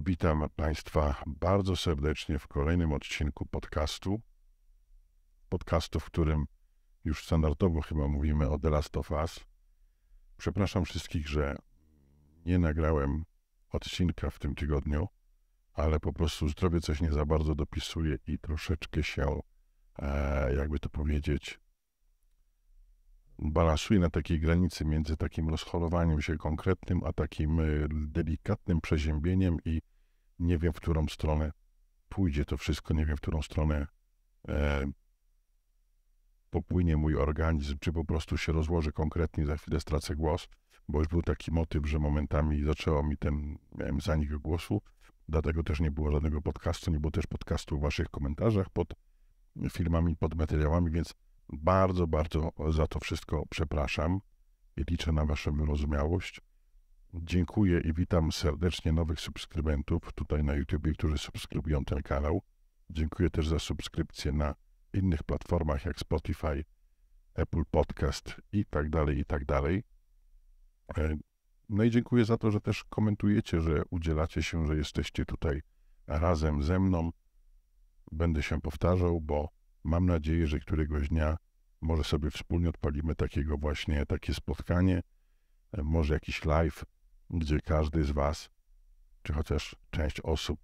Witam Państwa bardzo serdecznie w kolejnym odcinku podcastu. Podcastu, w którym już standardowo chyba mówimy o The Last of Us. Przepraszam wszystkich, że nie nagrałem odcinka w tym tygodniu, ale po prostu zdrowie coś nie za bardzo dopisuje i troszeczkę się, e, jakby to powiedzieć, balansuje na takiej granicy między takim rozchorowaniem się konkretnym, a takim y, delikatnym przeziębieniem i nie wiem, w którą stronę pójdzie to wszystko, nie wiem, w którą stronę e, popłynie mój organizm, czy po prostu się rozłoży konkretnie, za chwilę stracę głos, bo już był taki motyw, że momentami zaczęło mi ten, miałem zanik głosu, dlatego też nie było żadnego podcastu, nie było też podcastu w waszych komentarzach pod filmami, pod materiałami, więc bardzo, bardzo za to wszystko przepraszam i liczę na Waszą wyrozumiałość. Dziękuję i witam serdecznie nowych subskrybentów tutaj na YouTube, którzy subskrybują ten kanał. Dziękuję też za subskrypcję na innych platformach jak Spotify, Apple Podcast i tak dalej, i tak dalej. E, no i dziękuję za to, że też komentujecie, że udzielacie się, że jesteście tutaj razem ze mną. Będę się powtarzał, bo mam nadzieję, że któregoś dnia może sobie wspólnie odpalimy takiego właśnie, takie spotkanie, e, może jakiś live, gdzie każdy z Was, czy chociaż część osób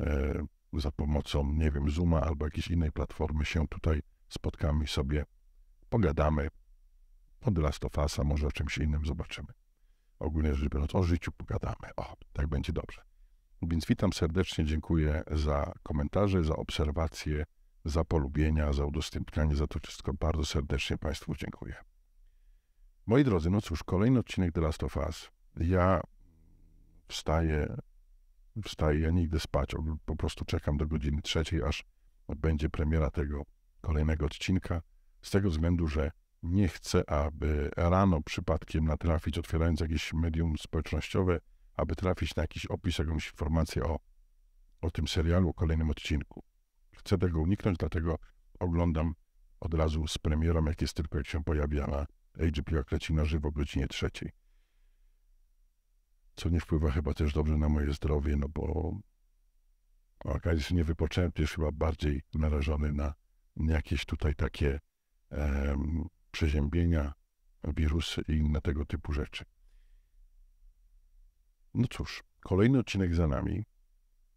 e, za pomocą, nie wiem, Zooma albo jakiejś innej platformy się tutaj spotkamy i sobie pogadamy od Lastofasa, może o czymś innym zobaczymy. Ogólnie rzecz biorąc, o życiu pogadamy. O, tak będzie dobrze. Więc witam serdecznie, dziękuję za komentarze, za obserwacje za polubienia, za udostępnianie, za to wszystko. Bardzo serdecznie Państwu dziękuję. Moi drodzy, no cóż, kolejny odcinek The Last of Us. Ja wstaję, wstaję, ja nigdy spać, po prostu czekam do godziny trzeciej, aż będzie premiera tego kolejnego odcinka, z tego względu, że nie chcę, aby rano przypadkiem natrafić, otwierając jakieś medium społecznościowe, aby trafić na jakiś opis, jakąś informację o, o tym serialu, o kolejnym odcinku chcę tego uniknąć, dlatego oglądam od razu z premierą, jak jest tylko, jak się pojawia na jak leci na żywo o godzinie trzeciej. Co nie wpływa chyba też dobrze na moje zdrowie, no bo okazji nie wypocząłem, jest chyba bardziej narażony na jakieś tutaj takie przeziębienia, wirusy i inne tego typu rzeczy. No cóż, kolejny odcinek za nami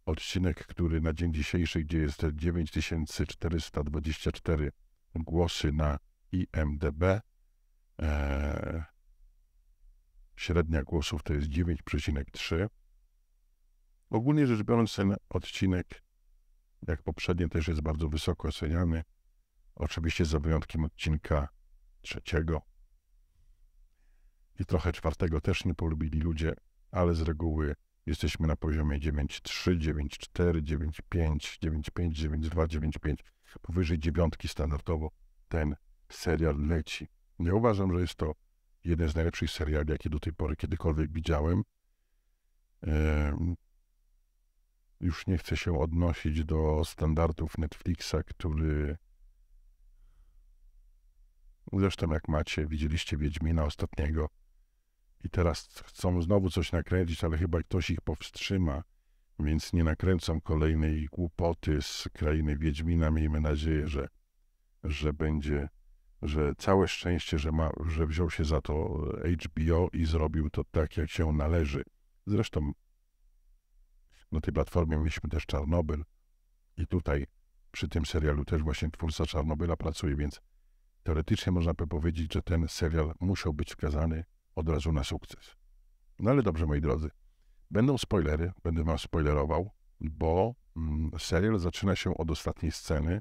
odcinek, który na dzień dzisiejszy, gdzie jest 9424 głosy na IMDB, e, średnia głosów to jest 9,3. Ogólnie rzecz biorąc, ten odcinek, jak poprzednie, też jest bardzo wysoko oceniany. Oczywiście za wyjątkiem odcinka trzeciego i trochę czwartego też nie polubili ludzie, ale z reguły Jesteśmy na poziomie 9,3, 9,4, 9,5, 9,5, 9,2, 9,5. Powyżej dziewiątki standardowo ten serial leci. Ja uważam, że jest to jeden z najlepszych seriali, jakie do tej pory kiedykolwiek widziałem. Już nie chcę się odnosić do standardów Netflixa, który Zresztą jak macie, widzieliście Wiedźmina ostatniego, i teraz chcą znowu coś nakręcić, ale chyba ktoś ich powstrzyma, więc nie nakręcam kolejnej głupoty z krainy Wiedźmina. Miejmy nadzieję, że, że będzie, że całe szczęście, że, ma, że wziął się za to HBO i zrobił to tak, jak się należy. Zresztą na tej platformie mieliśmy też Czarnobyl i tutaj przy tym serialu też właśnie twórca Czarnobyla pracuje, więc teoretycznie można by powiedzieć, że ten serial musiał być wskazany od razu na sukces. No ale dobrze, moi drodzy. Będą spoilery, będę wam spoilerował, bo mm, serial zaczyna się od ostatniej sceny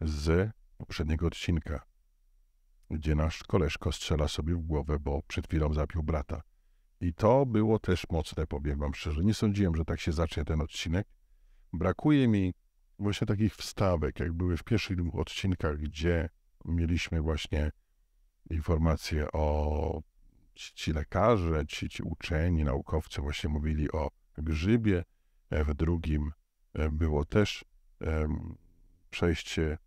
z poprzedniego odcinka, gdzie nasz koleżko strzela sobie w głowę, bo przed chwilą zapił brata. I to było też mocne, powiem wam szczerze. Nie sądziłem, że tak się zacznie ten odcinek. Brakuje mi właśnie takich wstawek, jak były w pierwszych dwóch odcinkach, gdzie mieliśmy właśnie informacje o ci, ci lekarze, ci, ci uczeni, naukowcy właśnie mówili o grzybie, e, w drugim e, było też przejście,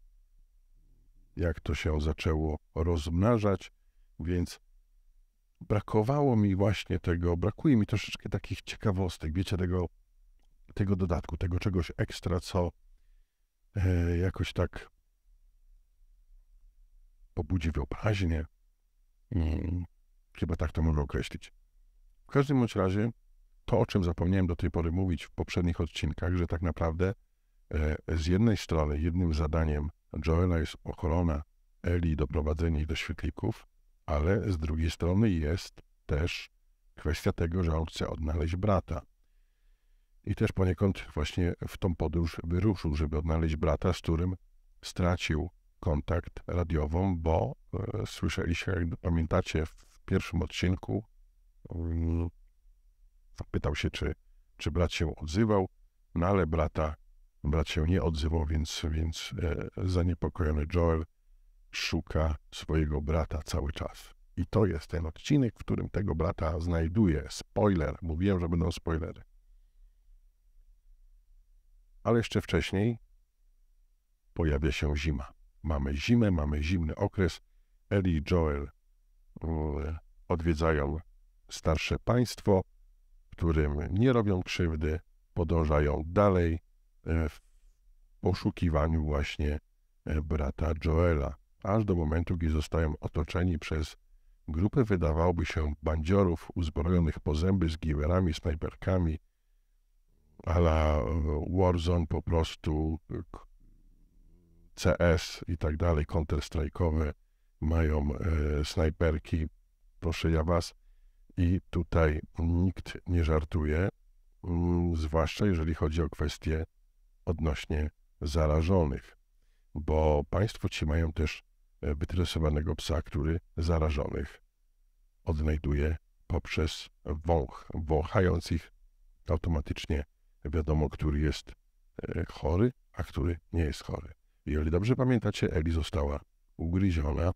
jak to się zaczęło rozmnażać, więc brakowało mi właśnie tego, brakuje mi troszeczkę takich ciekawostek, wiecie, tego, tego dodatku, tego czegoś ekstra, co e, jakoś tak pobudzi wyobraźnię, Chyba tak to mogę określić. W każdym bądź razie, to o czym zapomniałem do tej pory mówić w poprzednich odcinkach, że tak naprawdę e, z jednej strony jednym zadaniem Joela jest ochrona Eli i doprowadzenie ich do świetlików, ale z drugiej strony jest też kwestia tego, że on chce odnaleźć brata. I też poniekąd właśnie w tą podróż wyruszył, żeby odnaleźć brata, z którym stracił kontakt radiową, bo e, słyszeliście, jak pamiętacie, w pierwszym odcinku mm, pytał się, czy, czy brat się odzywał, no ale brata, brat się nie odzywał, więc, więc e, zaniepokojony Joel szuka swojego brata cały czas. I to jest ten odcinek, w którym tego brata znajduje. Spoiler, mówiłem, że będą spoilery. Ale jeszcze wcześniej pojawia się zima. Mamy zimę, mamy zimny okres. Eli i Joel odwiedzają starsze państwo, którym nie robią krzywdy, podążają dalej e, w poszukiwaniu właśnie e, brata Joela, aż do momentu, gdy zostają otoczeni przez grupę, wydawałoby się, bandziorów uzbrojonych po zęby z giwerami, snajperkami, ala e, Warzone po prostu, CS i tak dalej, counter-strike'owe mają e, snajperki, proszę ja was. I tutaj nikt nie żartuje, mm, zwłaszcza jeżeli chodzi o kwestie odnośnie zarażonych, bo państwo ci mają też e, wytresowanego psa, który zarażonych odnajduje poprzez wąch, wąchając ich automatycznie wiadomo, który jest e, chory, a który nie jest chory. Jeżeli dobrze pamiętacie, Eli została ugryziona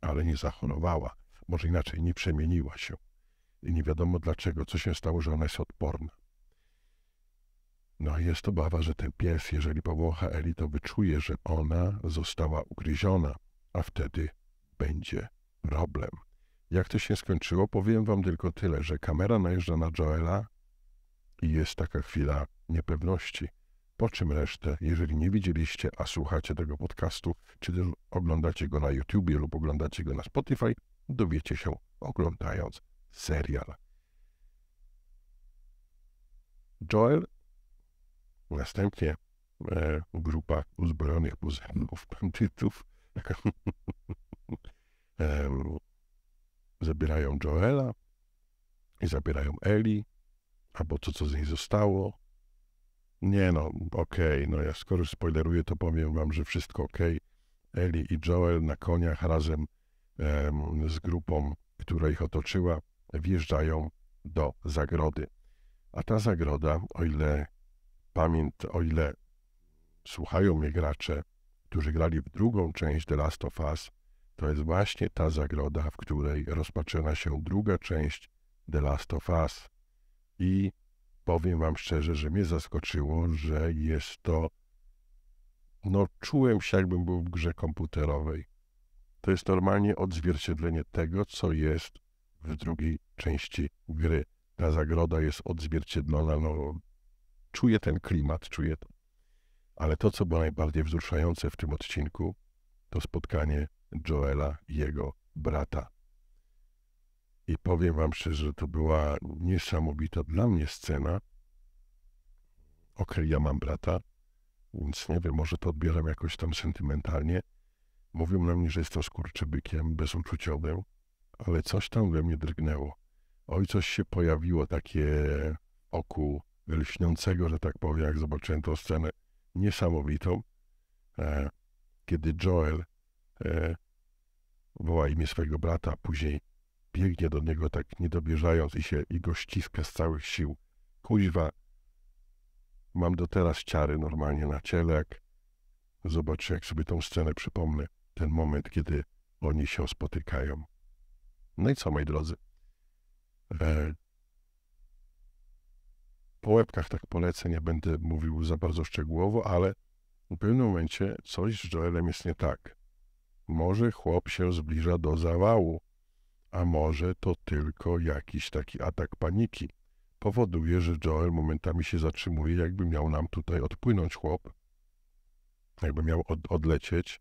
ale nie zachorowała, może inaczej, nie przemieniła się. I nie wiadomo dlaczego, co się stało, że ona jest odporna. No jest obawa, że ten pies, jeżeli powącha Eli, to wyczuje, że ona została ugryziona, a wtedy będzie problem. Jak to się skończyło, powiem wam tylko tyle, że kamera najeżdża na Joela i jest taka chwila niepewności. Po czym resztę, jeżeli nie widzieliście, a słuchacie tego podcastu, czy też oglądacie go na YouTubie lub oglądacie go na Spotify, dowiecie się oglądając serial. Joel, następnie e, grupa uzbrojonych muzynów, bandytów, e, zabierają Joela i zabierają Eli, albo to, co z niej zostało, nie no, okej, okay. no ja skoro spoileruję, to powiem wam, że wszystko okej. Okay. Eli i Joel na koniach razem z grupą, która ich otoczyła, wjeżdżają do zagrody. A ta zagroda, o ile pamięt, o ile słuchają mnie gracze, którzy grali w drugą część The Last of Us, to jest właśnie ta zagroda, w której rozpoczyna się druga część The Last of Us. I powiem Wam szczerze, że mnie zaskoczyło, że jest to. No, czułem się, jakbym był w grze komputerowej. To jest normalnie odzwierciedlenie tego, co jest w drugiej części gry. Ta zagroda jest odzwierciedlona. No, czuję ten klimat, czuję to. Ale to, co było najbardziej wzruszające w tym odcinku, to spotkanie Joela i jego brata i powiem Wam szczerze, że to była niesamowita dla mnie scena. Okej, okay, ja mam brata, więc nie wiem, może to odbieram jakoś tam sentymentalnie. Mówią na mnie, że jestem skurczybykiem, bezuczuciowym, ale coś tam we mnie drgnęło. Oj, coś się pojawiło takie oku lśniącego, że tak powiem, jak zobaczyłem tę scenę niesamowitą, e, kiedy Joel e, woła imię swojego brata, później biegnie do niego tak niedobierzając i się i go ściska z całych sił. Kuźwa, mam do teraz ciary normalnie na ciele, jak zobaczę, jak sobie tą scenę przypomnę, ten moment, kiedy oni się spotykają. No i co, moi drodzy? E, po łebkach tak polecę, nie będę mówił za bardzo szczegółowo, ale w pewnym momencie coś z Joelem jest nie tak. Może chłop się zbliża do zawału. A może to tylko jakiś taki atak paniki. Powoduje, że Joel momentami się zatrzymuje, jakby miał nam tutaj odpłynąć chłop. Jakby miał od, odlecieć,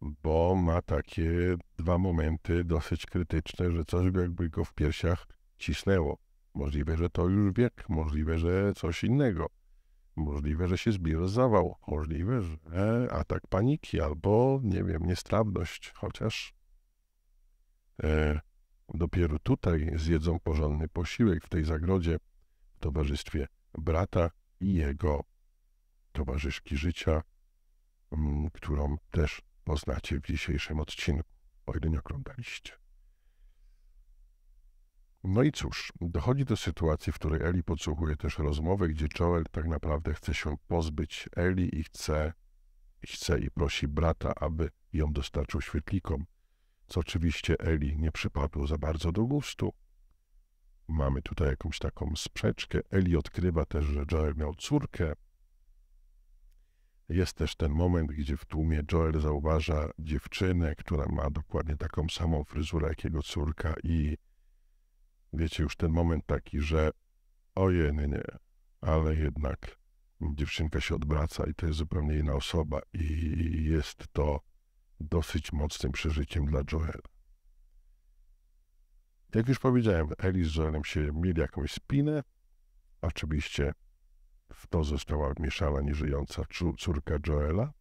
bo ma takie dwa momenty dosyć krytyczne, że coś jakby go w piersiach cisnęło. Możliwe, że to już wiek, możliwe, że coś innego. Możliwe, że się zbir zawał, możliwe, że atak paniki albo, nie wiem, niestrawność, chociaż E, dopiero tutaj zjedzą porządny posiłek w tej zagrodzie w towarzystwie brata i jego towarzyszki życia, którą też poznacie w dzisiejszym odcinku, o ile nie oglądaliście. No i cóż, dochodzi do sytuacji, w której Eli podsłuchuje też rozmowę, gdzie Joel tak naprawdę chce się pozbyć Eli i chce, i chce i prosi brata, aby ją dostarczył świetlikom co oczywiście Eli nie przypadło za bardzo do gustu. Mamy tutaj jakąś taką sprzeczkę. Eli odkrywa też, że Joel miał córkę. Jest też ten moment, gdzie w tłumie Joel zauważa dziewczynę, która ma dokładnie taką samą fryzurę jak jego córka i wiecie już ten moment taki, że ojej, nie, nie, ale jednak dziewczynka się odwraca i to jest zupełnie inna osoba i jest to dosyć mocnym przeżyciem dla Joela. Jak już powiedziałem, Eli z Joelem się mieli jakąś spinę. Oczywiście w to została wmieszana nieżyjąca córka Joela.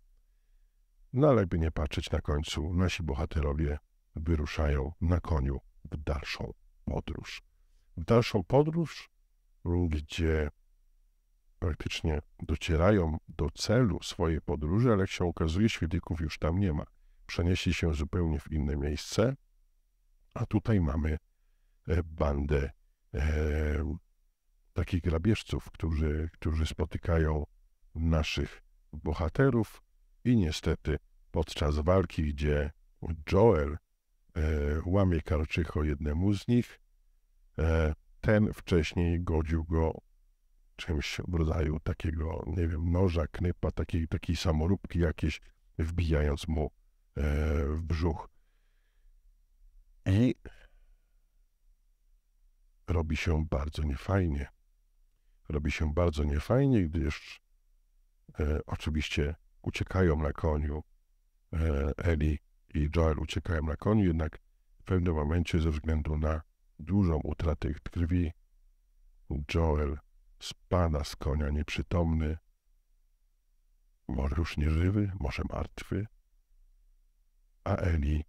No ale by nie patrzeć na końcu, nasi bohaterowie wyruszają na koniu w dalszą podróż. W dalszą podróż, gdzie praktycznie docierają do celu swojej podróży, ale jak się okazuje, świetlików już tam nie ma przenieśli się zupełnie w inne miejsce, a tutaj mamy e, bandę e, takich grabieżców, którzy, którzy spotykają naszych bohaterów i niestety podczas walki, gdzie Joel e, łamie karczycho jednemu z nich, e, ten wcześniej godził go czymś w rodzaju takiego, nie wiem, noża, knypa, takiej, takiej samoróbki jakieś, wbijając mu E, w brzuch. I robi się bardzo niefajnie. Robi się bardzo niefajnie, gdyż e, oczywiście uciekają na koniu. E, Eli i Joel uciekają na koniu, jednak w pewnym momencie ze względu na dużą utratę ich krwi, Joel spada z konia nieprzytomny, może już nieżywy, może martwy, a Eli,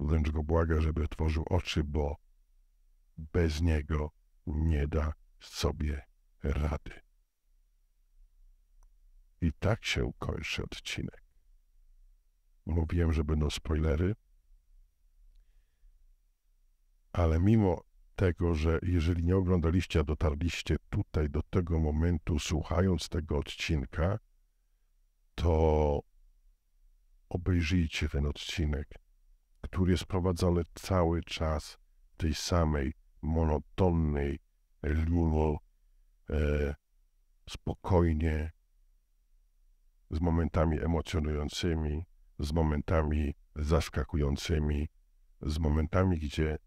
wręcz go błaga, żeby tworzył oczy, bo bez niego nie da sobie rady. I tak się kończy odcinek. Mówiłem, że będą spoilery, ale mimo tego, że jeżeli nie oglądaliście, a dotarliście tutaj do tego momentu, słuchając tego odcinka, to obejrzyjcie ten odcinek, który jest prowadzony cały czas w tej samej monotonnej, lulu, e, spokojnie, z momentami emocjonującymi, z momentami zaskakującymi, z momentami, gdzie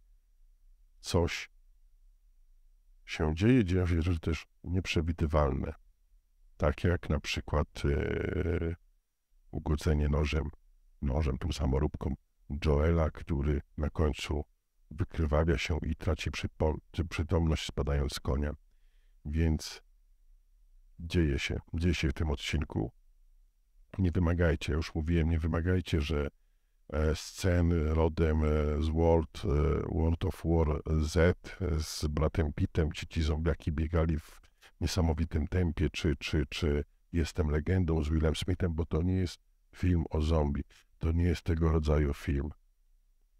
coś się dzieje, dzieją się rzeczy też nieprzewidywalne. Tak jak na przykład e, Ugodzenie nożem, nożem, tą samoróbką Joela, który na końcu wykrwawia się i traci przytomność spadając z konia. Więc dzieje się, dzieje się w tym odcinku. Nie wymagajcie, już mówiłem, nie wymagajcie, że e, sceny rodem e, z World, e, World of War Z z bratem Pitem czy ci zombiaki biegali w niesamowitym tempie, czy, czy, czy Jestem legendą z Willem Smithem, bo to nie jest film o zombie. To nie jest tego rodzaju film.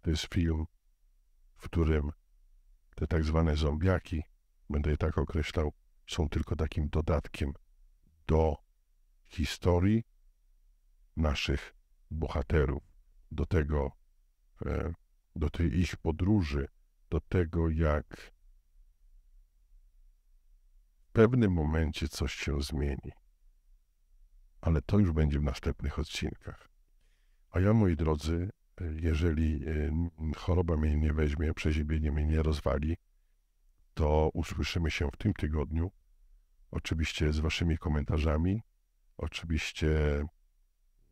To jest film, w którym te tak zwane zombiaki, będę je tak określał, są tylko takim dodatkiem do historii naszych bohaterów, do tego, e, do tej ich podróży, do tego, jak w pewnym momencie coś się zmieni ale to już będzie w następnych odcinkach. A ja, moi drodzy, jeżeli choroba mnie nie weźmie, przeziębienie mnie nie rozwali, to usłyszymy się w tym tygodniu. Oczywiście z Waszymi komentarzami. Oczywiście,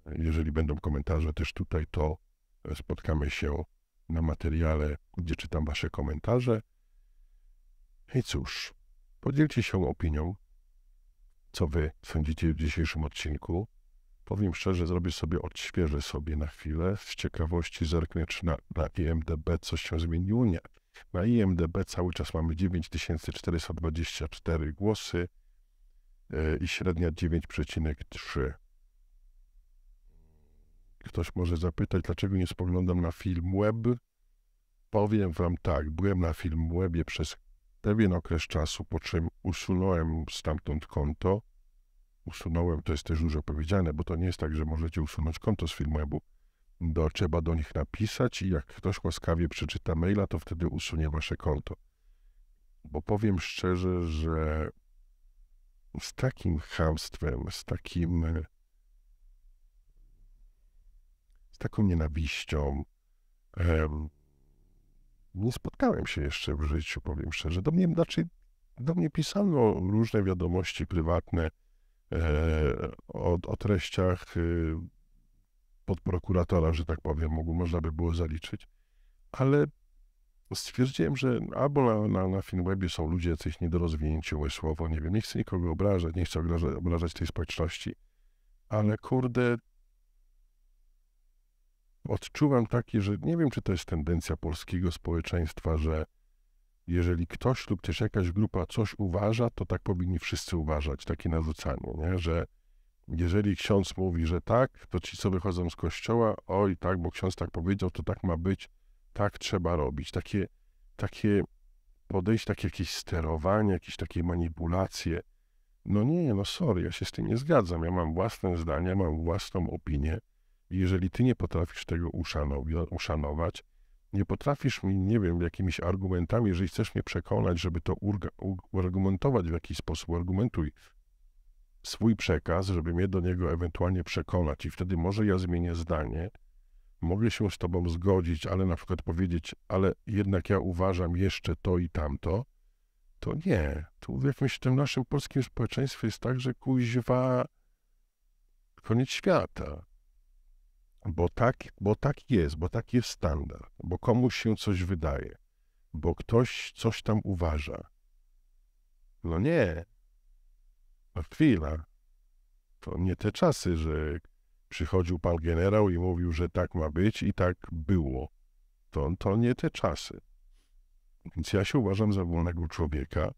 jeżeli będą komentarze też tutaj, to spotkamy się na materiale, gdzie czytam Wasze komentarze. I cóż, podzielcie się opinią, co wy sądzicie w dzisiejszym odcinku. Powiem szczerze, zrobię sobie, odświeżę sobie na chwilę. Z ciekawości zerknę, czy na, na IMDB coś się zmieniło. Nie. Na IMDB cały czas mamy 9424 głosy e, i średnia 9,3. Ktoś może zapytać, dlaczego nie spoglądam na film web? Powiem wam tak, byłem na film webie przez pewien okres czasu, po czym usunąłem stamtąd konto. Usunąłem, to jest też dużo powiedziane, bo to nie jest tak, że możecie usunąć konto z filmu Do, trzeba do nich napisać i jak ktoś łaskawie przeczyta maila, to wtedy usunie wasze konto. Bo powiem szczerze, że z takim chamstwem, z takim z taką nienawiścią, em, nie spotkałem się jeszcze w życiu, powiem szczerze. Do mnie znaczy, do mnie pisano różne wiadomości prywatne e, o, o, treściach e, podprokuratora, że tak powiem, mógł, można by było zaliczyć, ale stwierdziłem, że albo na, na, na Finwebie są ludzie jacyś niedorozwinięci umysłowo, nie wiem, nie chcę nikogo obrażać, nie chcę obrażać, obrażać tej społeczności, ale kurde, odczuwam takie, że nie wiem, czy to jest tendencja polskiego społeczeństwa, że jeżeli ktoś lub też jakaś grupa coś uważa, to tak powinni wszyscy uważać, takie narzucanie, nie? że jeżeli ksiądz mówi, że tak, to ci, co wychodzą z kościoła, oj tak, bo ksiądz tak powiedział, to tak ma być, tak trzeba robić. Takie, takie podejście, takie jakieś sterowanie, jakieś takie manipulacje. No nie, no sorry, ja się z tym nie zgadzam. Ja mam własne zdanie, mam własną opinię. Jeżeli ty nie potrafisz tego uszanować, nie potrafisz mi, nie wiem, jakimiś argumentami, jeżeli chcesz mnie przekonać, żeby to uargumentować w jakiś sposób, argumentuj swój przekaz, żeby mnie do niego ewentualnie przekonać i wtedy może ja zmienię zdanie, mogę się z tobą zgodzić, ale na przykład powiedzieć, ale jednak ja uważam jeszcze to i tamto, to nie. Tu w jakimś tym naszym polskim społeczeństwie jest tak, że kuźwa koniec świata bo tak, bo tak jest, bo tak jest standard, bo komuś się coś wydaje, bo ktoś coś tam uważa. No nie. A chwila. To nie te czasy, że przychodził pan generał i mówił, że tak ma być i tak było. To, to nie te czasy. Więc ja się uważam za wolnego człowieka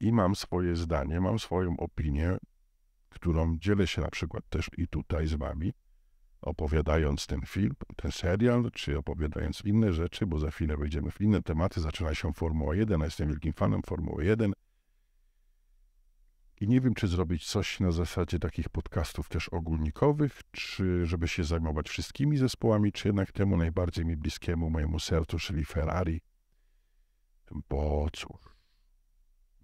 i mam swoje zdanie, mam swoją opinię którą dzielę się na przykład też i tutaj z Wami, opowiadając ten film, ten serial, czy opowiadając inne rzeczy, bo za chwilę wejdziemy w inne tematy. Zaczyna się Formuła 1, a jestem wielkim fanem Formuły 1. I nie wiem, czy zrobić coś na zasadzie takich podcastów też ogólnikowych, czy żeby się zajmować wszystkimi zespołami, czy jednak temu najbardziej mi bliskiemu mojemu sercu, czyli Ferrari. Bo cóż,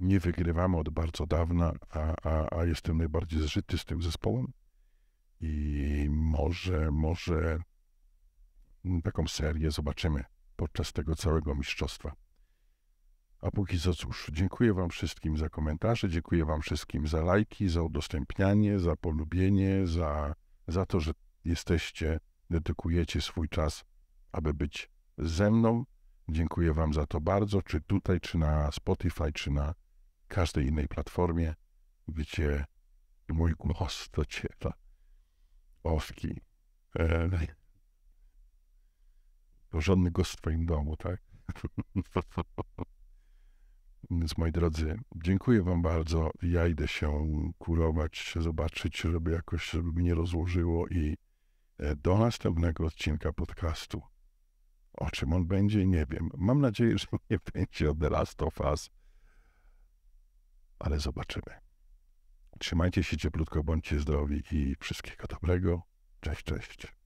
nie wygrywamy od bardzo dawna, a, a, a jestem najbardziej zżyty z tym zespołem. I może, może taką serię zobaczymy podczas tego całego mistrzostwa. A póki co cóż, dziękuję Wam wszystkim za komentarze, dziękuję Wam wszystkim za lajki, za udostępnianie, za polubienie, za, za to, że jesteście, dedykujecie swój czas, aby być ze mną. Dziękuję Wam za to bardzo, czy tutaj, czy na Spotify, czy na każdej innej platformie, gdzie mój głos dociera owki. E, porządny no gość w twoim domu, tak? Więc moi drodzy, dziękuję wam bardzo. Ja idę się kurować, zobaczyć, żeby jakoś, żeby mnie rozłożyło i e, do następnego odcinka podcastu. O czym on będzie, nie wiem. Mam nadzieję, że nie będzie od The Last of Us ale zobaczymy. Trzymajcie się cieplutko, bądźcie zdrowi i wszystkiego dobrego. Cześć, cześć.